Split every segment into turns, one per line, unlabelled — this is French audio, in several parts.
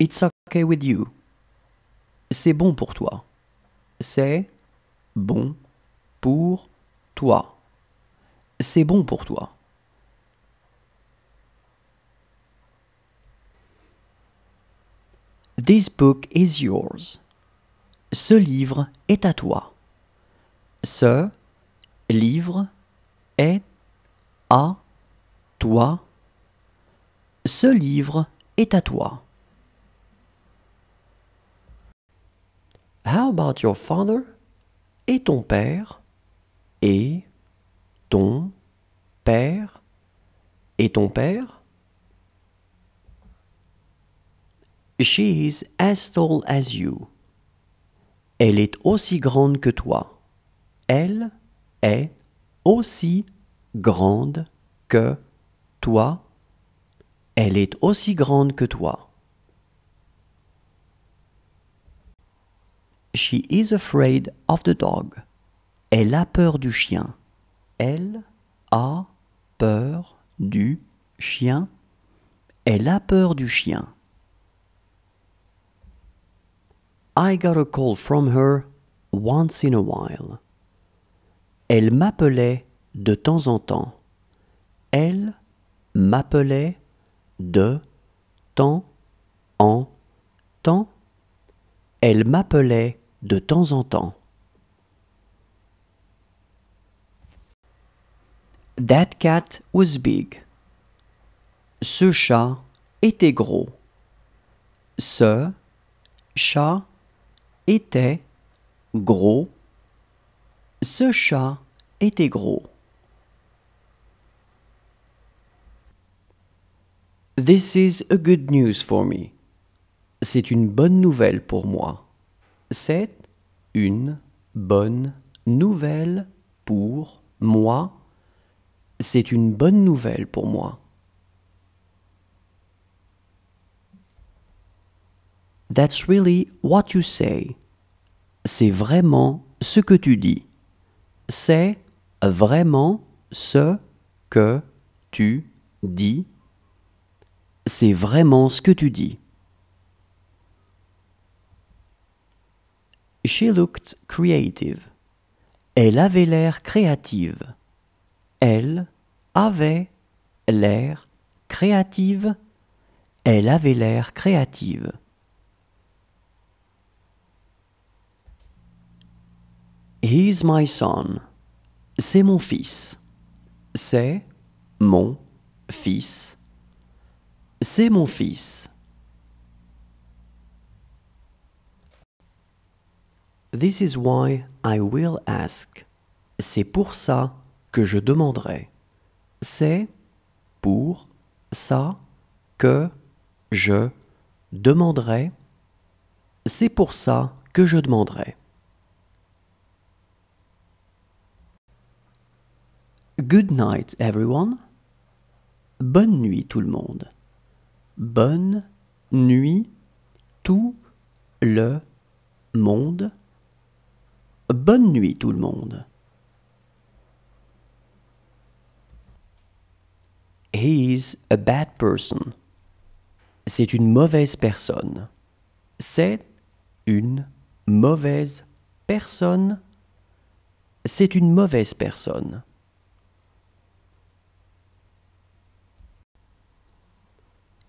It's okay with you. C'est bon pour toi. C'est bon pour toi. C'est bon pour toi. This book is yours. Ce livre est à toi. Ce livre est à toi. Ce livre est à toi. How about your father? Et ton père? Et ton père? Et ton père? is as tall as you. Elle est aussi grande que toi. Elle est aussi grande que toi. Elle est aussi grande que toi. She is afraid of the dog. Elle a peur du chien. Elle a peur du chien. Elle a peur du chien. I got a call from her once in a while. Elle m'appelait de temps en temps. Elle m'appelait de temps en temps. Elle m'appelait de temps en temps. That cat was big. Ce chat était gros. Ce chat était gros. Ce chat était gros. This is a good news for me. C'est une bonne nouvelle pour moi. C'est une bonne nouvelle pour moi. C'est une bonne nouvelle pour moi. That's really what you say. C'est vraiment ce que tu dis. C'est vraiment ce que tu dis. C'est vraiment ce que tu dis. She looked creative. Elle avait l'air créative. Elle avait l'air créative. Elle avait l'air créative. He's my son. C'est mon fils. C'est mon fils. C'est mon fils. This is why I will ask. C'est pour ça que je demanderai. C'est pour ça que je demanderai. C'est pour ça que je demanderai. Good night everyone. Bonne nuit tout le monde. Bonne nuit tout le monde. Bonne nuit tout le monde. He is a bad person. C'est une mauvaise personne. C'est une mauvaise personne. C'est une mauvaise personne.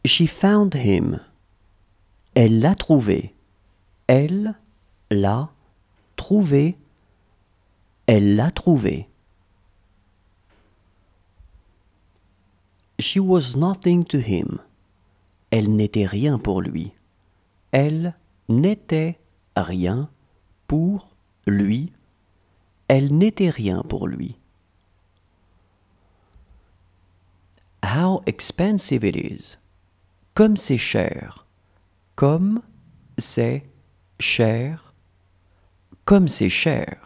She found him. Elle l'a trouvé. Elle l'a trouvé, elle l'a trouvé. She was nothing to him. Elle n'était rien pour lui. Elle n'était rien pour lui. Elle n'était rien pour lui. How expensive it is. Comme c'est cher. Comme c'est cher comme c'est cher.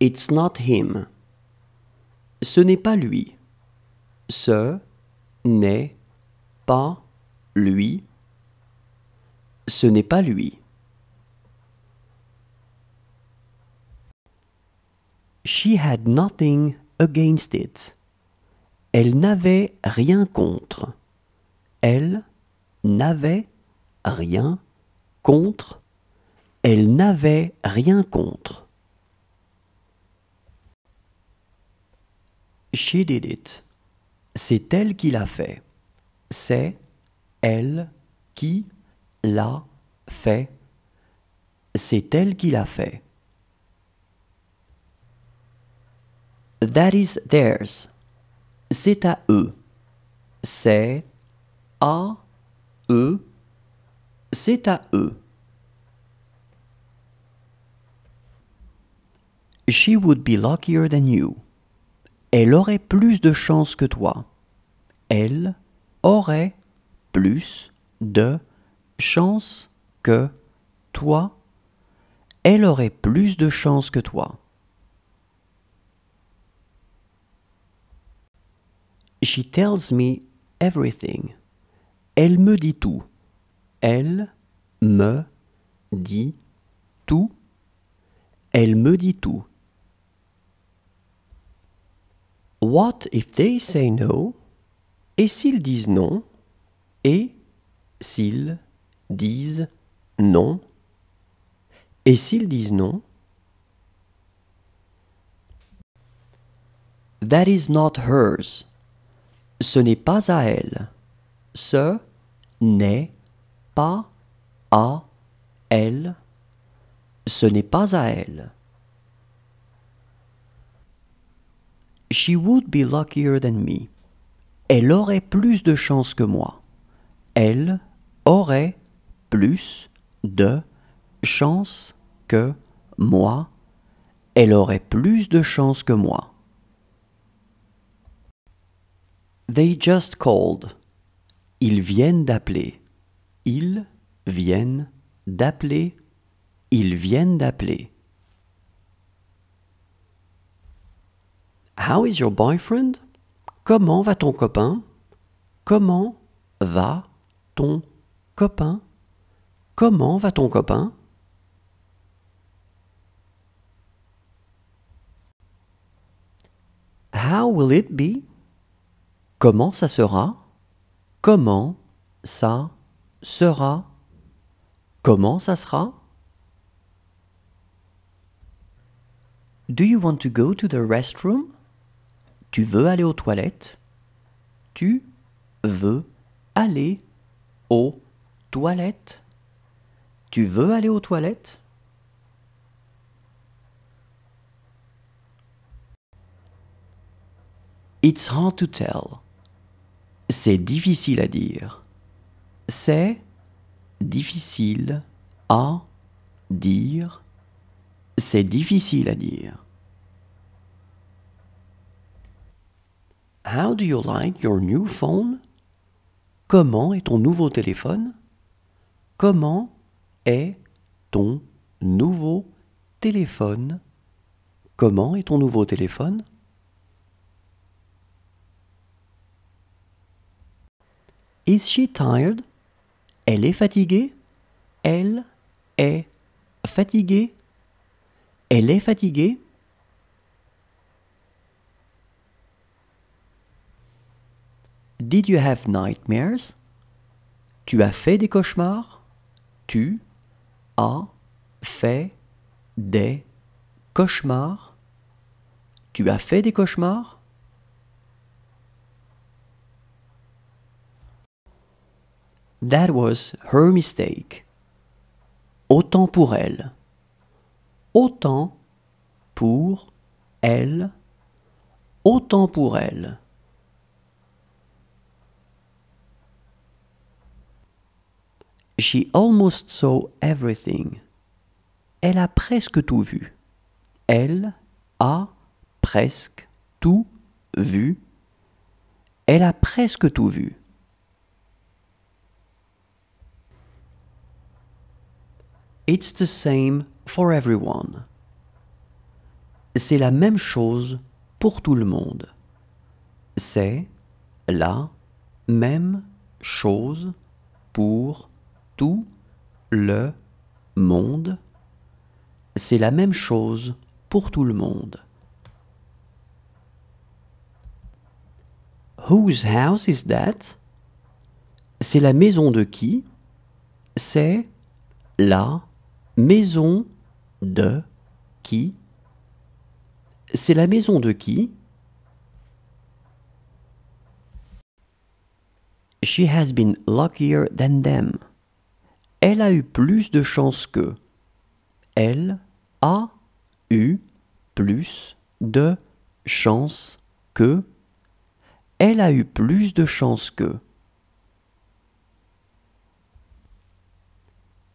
It's not him. Ce n'est pas lui. Ce n'est pas lui. Ce n'est pas lui. She had nothing against it. Elle n'avait rien contre. Elle n'avait rien contre, elle n'avait rien contre. She did it. C'est elle qui l'a fait. C'est elle qui l'a fait. C'est elle qui l'a fait. That is theirs. C'est à eux. C'est à eux c'est à eux. She would be luckier than you. Elle aurait plus de chance que toi. Elle aurait plus de chance que toi. Elle aurait plus de chance que toi. She tells me everything. Elle me dit tout. Elle me dit tout. Elle me dit tout. What if they say no? Et s'ils disent non? Et s'ils disent non? Et s'ils disent non? That is not hers. Ce n'est pas à elle. Ce n'est pas à elle, ce n'est pas à elle. She would be luckier than me. Elle aurait plus de chance que moi. Elle aurait plus de chance que moi. Elle aurait plus de chance que moi. They just called. Ils viennent d'appeler. Ils viennent d'appeler. Ils viennent d'appeler. How is your boyfriend? Comment va ton copain? Comment va ton copain? Comment va ton copain? How will it be? Comment ça sera? Comment ça sera, comment ça sera? Do you want to go to the restroom? Tu veux aller aux toilettes? Tu veux aller aux toilettes? Tu veux aller aux toilettes? It's hard to tell. C'est difficile à dire. C'est difficile à dire. C'est difficile à dire. How do you like your new phone? Comment est ton nouveau téléphone? Comment est ton nouveau téléphone? Comment est ton nouveau téléphone? Is she tired? Elle est fatiguée. Elle est fatiguée. Elle est fatiguée. Did you have nightmares? Tu as fait des cauchemars? Tu as fait des cauchemars? Tu as fait des cauchemars? That was her mistake. Autant pour elle. Autant pour elle. Autant pour elle. She almost saw everything. Elle a presque tout vu. Elle a presque tout vu. Elle a presque tout vu. It's the same for everyone. C'est la même chose pour tout le monde. C'est la même chose pour tout le monde. C'est la même chose pour tout le monde. Whose house is that? C'est la maison de qui? C'est la Maison de qui C'est la maison de qui She has been luckier than them. Elle a eu plus de chance que. Elle a eu plus de chance que. Elle a eu plus de chance que.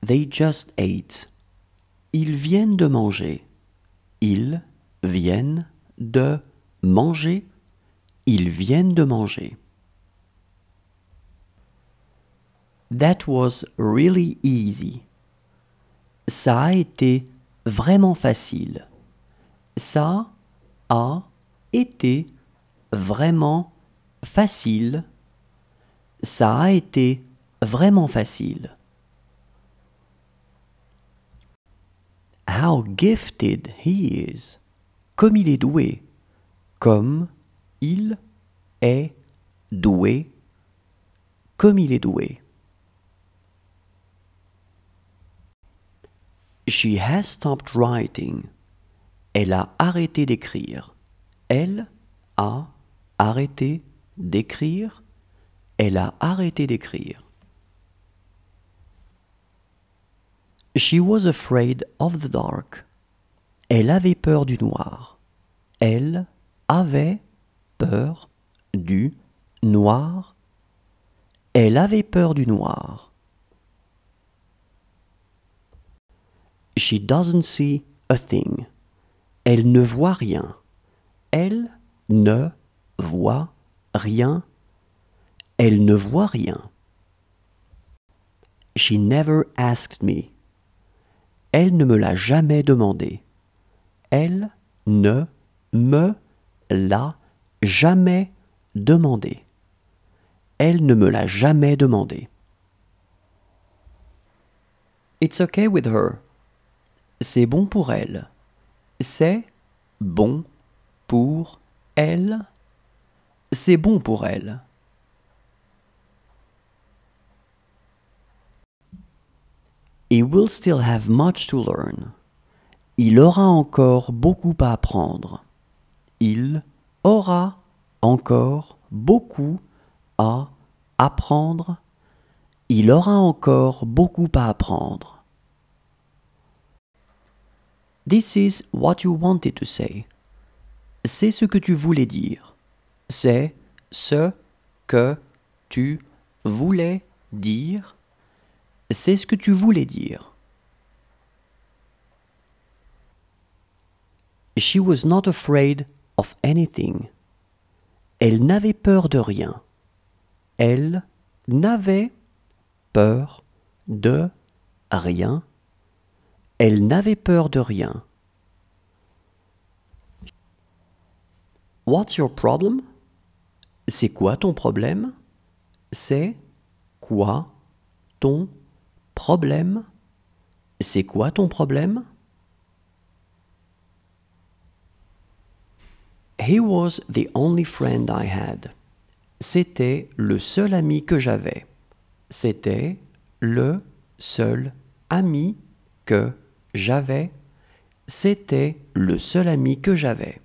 They just ate. Ils viennent de manger. Ils viennent de manger. Ils viennent de manger. That was really easy. Ça a été vraiment facile. Ça a été vraiment facile. Ça a été vraiment facile. How gifted he is. Comme il est doué. Comme il est doué. Comme il est doué. She has stopped writing. Elle a arrêté d'écrire. Elle a arrêté d'écrire. Elle a arrêté d'écrire. She was afraid of the dark. Elle avait peur du noir. Elle avait peur du noir. Elle avait peur du noir. She doesn't see a thing. Elle ne voit rien. Elle ne voit rien. Elle ne voit rien. She never asked me. Elle ne me l'a jamais demandé. Elle ne me l'a jamais demandé. Elle ne me l'a jamais demandé. It's okay with her. C'est bon pour elle. C'est bon pour elle. C'est bon pour elle. He will still have much to learn. Il aura encore beaucoup à apprendre. Il aura encore beaucoup à apprendre. Il aura encore beaucoup à apprendre. This is what you wanted to say. C'est ce que tu voulais dire. C'est ce que tu voulais dire. C'est ce que tu voulais dire. She was not afraid of anything. Elle n'avait peur de rien. Elle n'avait peur de rien. Elle n'avait peur de rien. What's your problem? C'est quoi ton problème? C'est quoi ton Problème C'est quoi ton problème He was the only friend I had. C'était le seul ami que j'avais. C'était le seul ami que j'avais. C'était le seul ami que j'avais.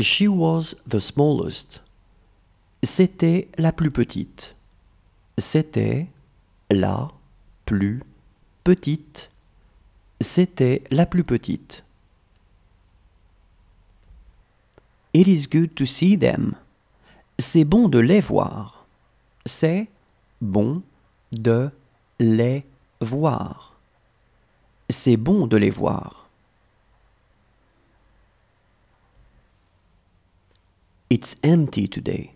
She was the smallest. C'était la plus petite. C'était la plus petite. C'était la plus petite. It is good to see them. C'est bon de les voir. C'est bon de les voir. C'est bon de les voir. It's empty today.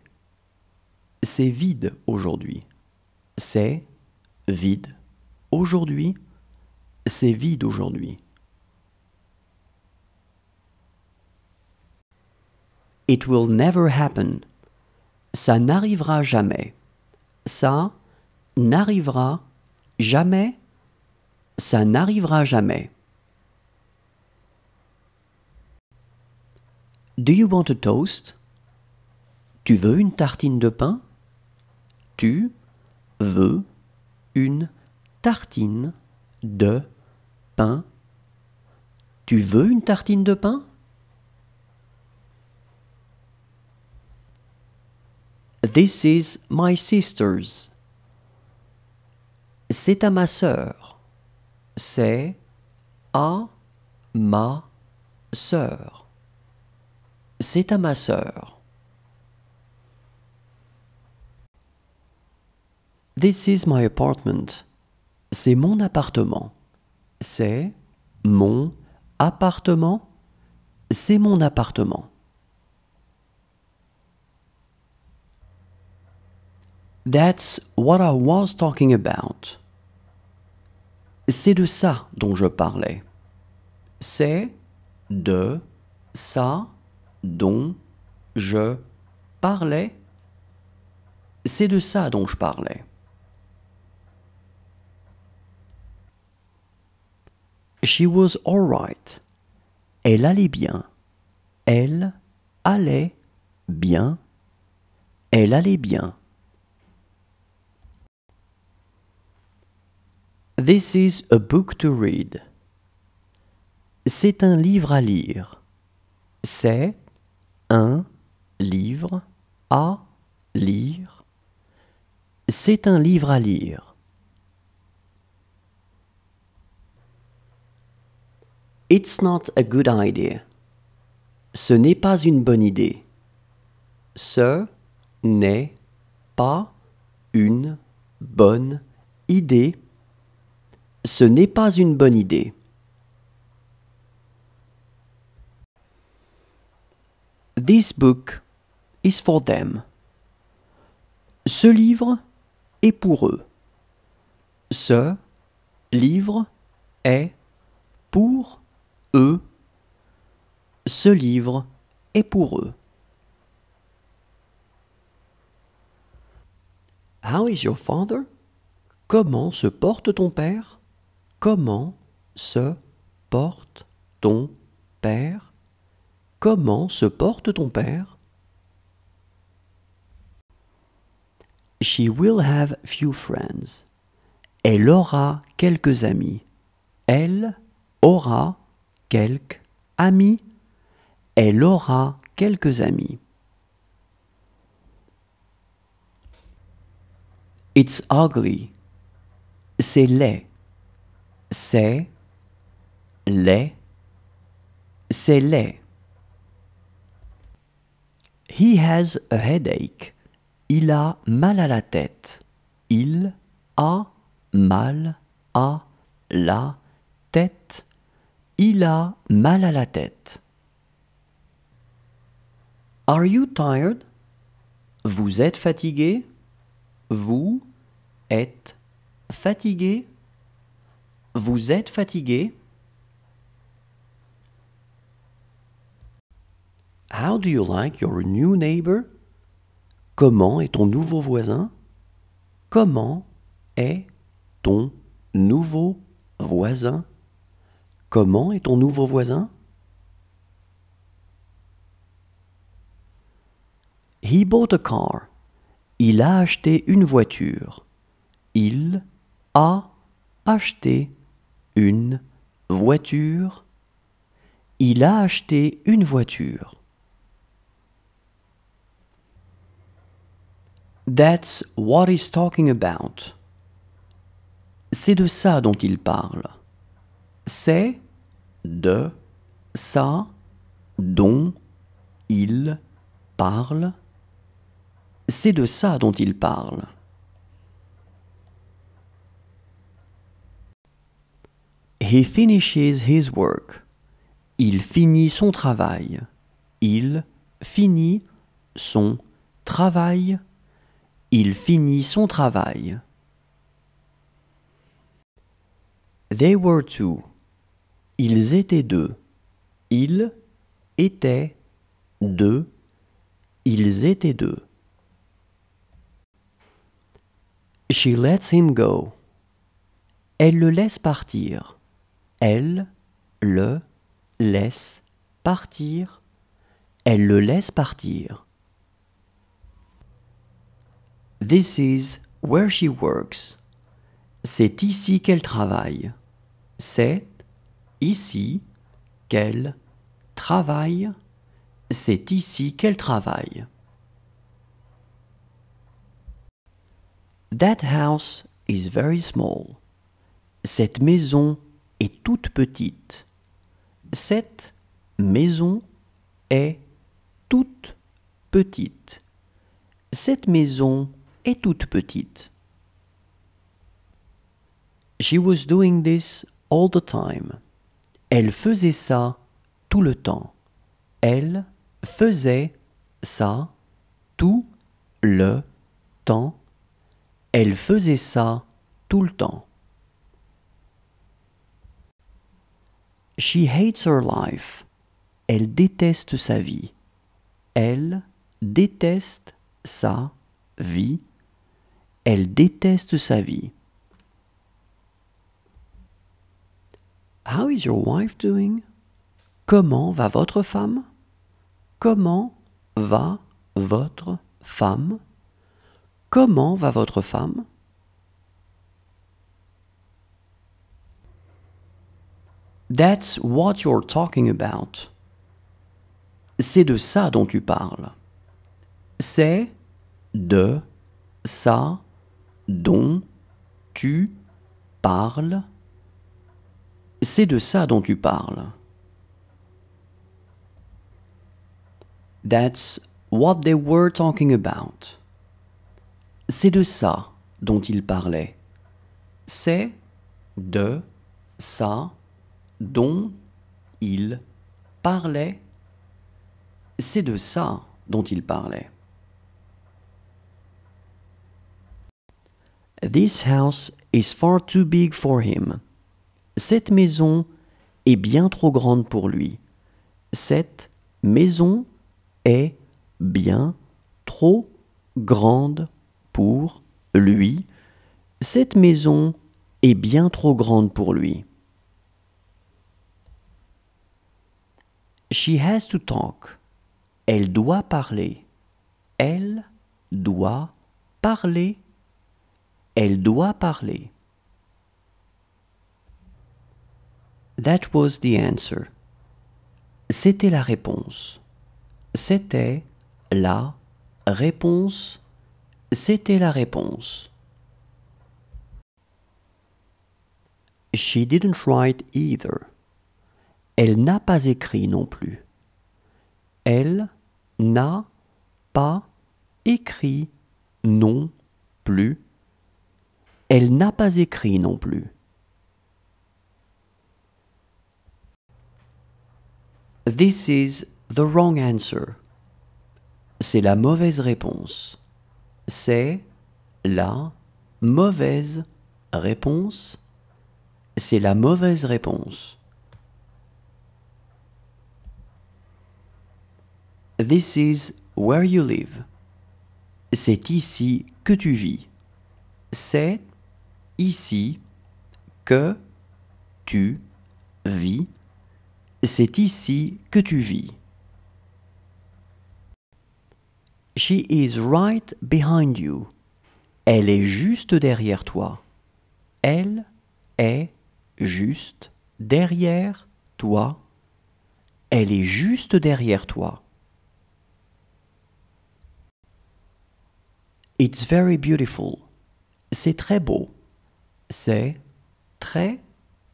C'est vide aujourd'hui. C'est vide aujourd'hui. C'est vide aujourd'hui. It will never happen. Ça n'arrivera jamais. Ça n'arrivera jamais. Ça n'arrivera jamais. Do you want a toast? Tu veux une tartine de pain Tu veux une tartine de pain Tu veux une tartine de pain This is my sister's. C'est à ma sœur. C'est à ma sœur. C'est à ma sœur. This is my apartment. C'est mon appartement. C'est mon appartement. C'est mon appartement. That's what I was talking about. C'est de ça dont je parlais. C'est de ça dont je parlais. C'est de ça dont je parlais. She was all right. Elle allait bien. Elle allait bien. Elle allait bien. This is a book to read. C'est un livre à lire. C'est un livre à lire. C'est un livre à lire. It's not a good idea. Ce n'est pas une bonne idée. Ce n'est pas une bonne idée. Ce n'est pas une bonne idée. This book is for them. Ce livre est pour eux. Ce livre est pour eux, ce livre est pour eux. How ah is your father? Comment se porte ton père? Comment se porte ton père? Comment se porte ton père? She will have few friends. Elle aura quelques amis. Elle aura quelques amis. Elle aura quelques amis. It's ugly. C'est laid. C'est laid. C'est laid. He has a headache. Il a mal à la tête. Il a mal à la tête. Il a mal à la tête. Are you tired? Vous êtes fatigué? Vous êtes fatigué? Vous êtes fatigué? How do you like your new neighbor? Comment est ton nouveau voisin? Comment est ton nouveau voisin? Comment est ton nouveau voisin He bought a car. Il a acheté une voiture. Il a acheté une voiture. Il a acheté une voiture. That's what he's talking about. C'est de ça dont il parle. C'est de ça dont il parle. C'est de ça dont il parle. He finishes his work. Il finit son travail. Il finit son travail. Il finit son travail. They were two. Ils étaient deux. Ils étaient deux. Ils étaient deux. She lets him go. Elle le laisse partir. Elle le laisse partir. Elle le laisse partir. This is where she works. C'est ici qu'elle travaille. C'est ici qu'elle travaille. C'est ici qu'elle travaille. That house is very small. Cette maison est toute petite. Cette maison est toute petite. Cette maison est toute petite. She was doing this all the time. Elle faisait ça tout le temps. Elle faisait ça tout le temps. Elle faisait ça tout le temps. She hates her life. Elle déteste sa vie. Elle déteste sa vie. Elle déteste sa vie. How is your wife doing? Comment va votre femme? Comment va votre femme? Comment va votre femme? That's what you're talking about. C'est de ça dont tu parles. C'est de ça dont tu parles. C'est de ça dont tu parles. That's what they were talking about. C'est de ça dont ils parlaient. C'est de ça dont ils parlaient. C'est de ça dont ils parlaient. This house is far too big for him. Cette maison est bien trop grande pour lui. Cette maison est bien trop grande pour lui. Cette maison est bien trop grande pour lui. She has to talk. Elle doit parler. Elle doit parler. Elle doit parler. That was the answer. C'était la réponse. C'était la réponse. C'était la réponse. She didn't write either. Elle n'a pas écrit non plus. Elle n'a pas écrit non plus. Elle n'a pas écrit non plus. This is the wrong answer. C'est la mauvaise réponse. C'est la mauvaise réponse. C'est la mauvaise réponse. This is where you live. C'est ici que tu vis. C'est ici que tu vis. C'est ici que tu vis. She is right behind you. Elle est juste derrière toi. Elle est juste derrière toi. Elle est juste derrière toi. It's very beautiful. C'est très beau. C'est très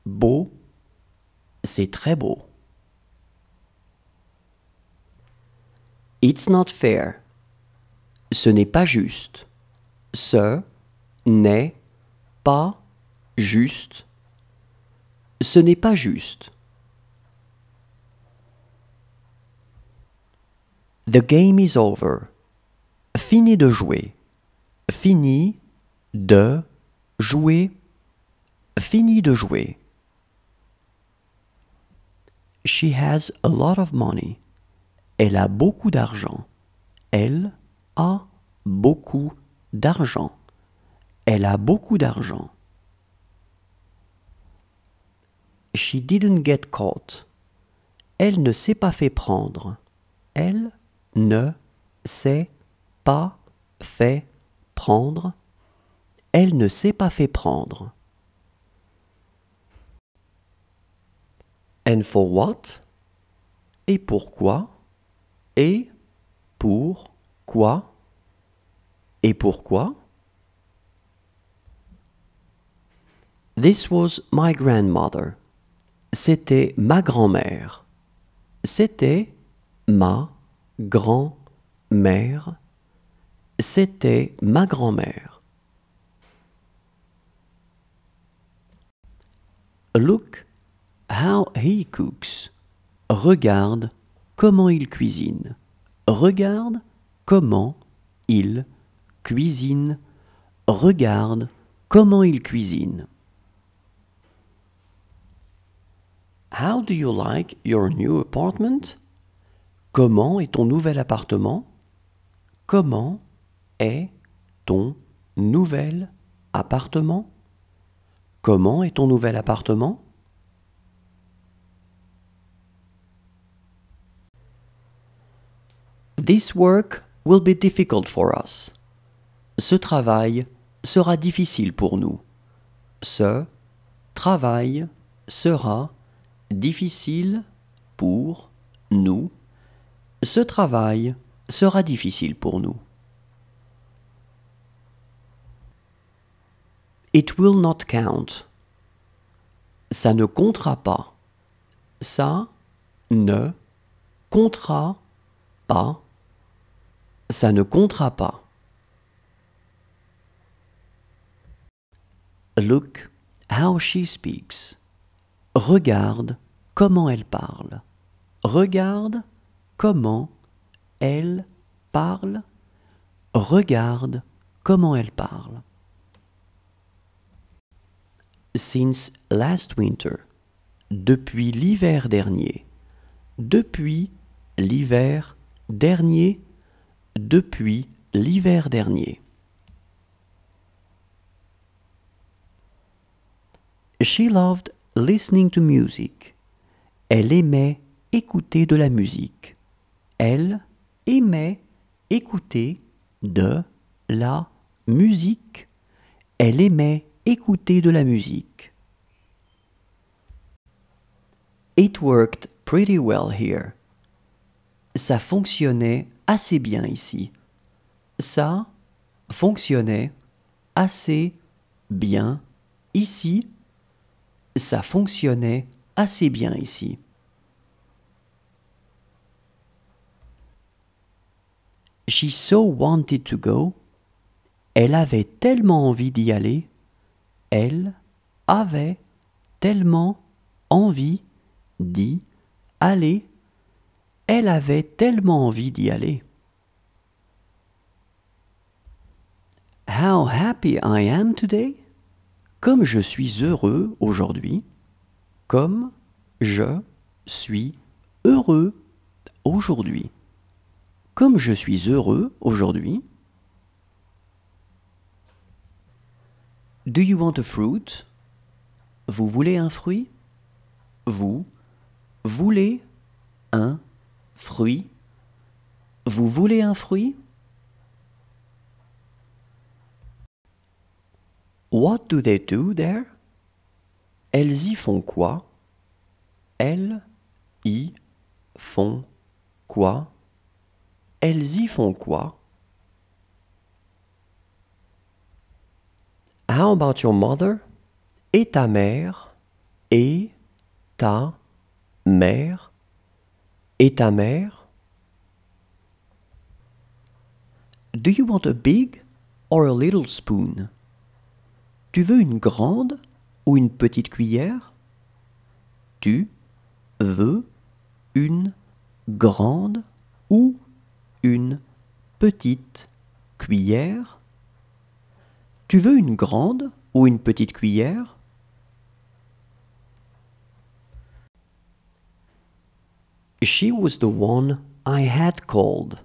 beau. C'est très beau. It's not fair. Ce n'est pas juste. Ce n'est pas juste. Ce n'est pas juste. The game is over. Fini de jouer. Fini de jouer. Fini de jouer. She has a lot of money. Elle a beaucoup d'argent. Elle a beaucoup d'argent. Elle a beaucoup d'argent. She didn't get caught. Elle ne s'est pas fait prendre. Elle ne s'est pas fait prendre. Elle ne s'est pas fait prendre. And for what? Et pourquoi? et pour quoi et pourquoi. This was my grandmother. C'était ma grand-mère. C'était ma grand-mère. C'était ma grand-mère. Look how he cooks. Regarde comment il cuisine. Regarde comment il cuisine. Regarde comment il cuisine. How do you like your new apartment? Comment est ton nouvel appartement? Comment est ton nouvel appartement? Comment est ton nouvel appartement? This work will be difficult for us. Ce travail sera difficile pour nous. Ce travail sera difficile pour nous. Ce travail sera difficile pour nous. It will not count. Ça ne comptera pas. Ça ne comptera pas ça ne comptera pas. Look how she speaks. Regarde comment elle parle. Regarde comment elle parle. Regarde comment elle parle. Since last winter. Depuis l'hiver dernier. Depuis l'hiver dernier depuis l'hiver dernier. She loved listening to music. Elle aimait écouter de la musique. Elle aimait écouter de la musique. Elle aimait écouter de la musique. It worked pretty well here ça fonctionnait assez bien ici. Ça fonctionnait assez bien ici. Ça fonctionnait assez bien ici. She so wanted to go. Elle avait tellement envie d'y aller. Elle avait tellement envie d'y aller elle avait tellement envie d'y aller. How happy I am today. Comme je suis heureux aujourd'hui. Comme je suis heureux aujourd'hui. Comme je suis heureux aujourd'hui. Do you want a fruit? Vous voulez un fruit? Vous voulez un fruit? Fruit. Vous voulez un fruit? What do they do there? Elles y font quoi? Elles y font quoi? Elles y font quoi? How about your mother? Et ta mère? Et ta mère? Et ta mère? Do you want a big or a little spoon? Tu veux une grande ou une petite cuillère? Tu veux une grande ou une petite cuillère? Tu veux une grande ou une petite cuillère She was the one I had called.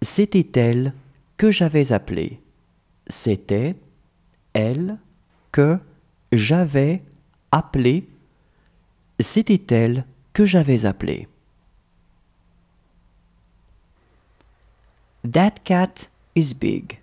C'était elle que j'avais appelée. C'était elle que j'avais appelée. C'était elle que j'avais appelée. That cat is big.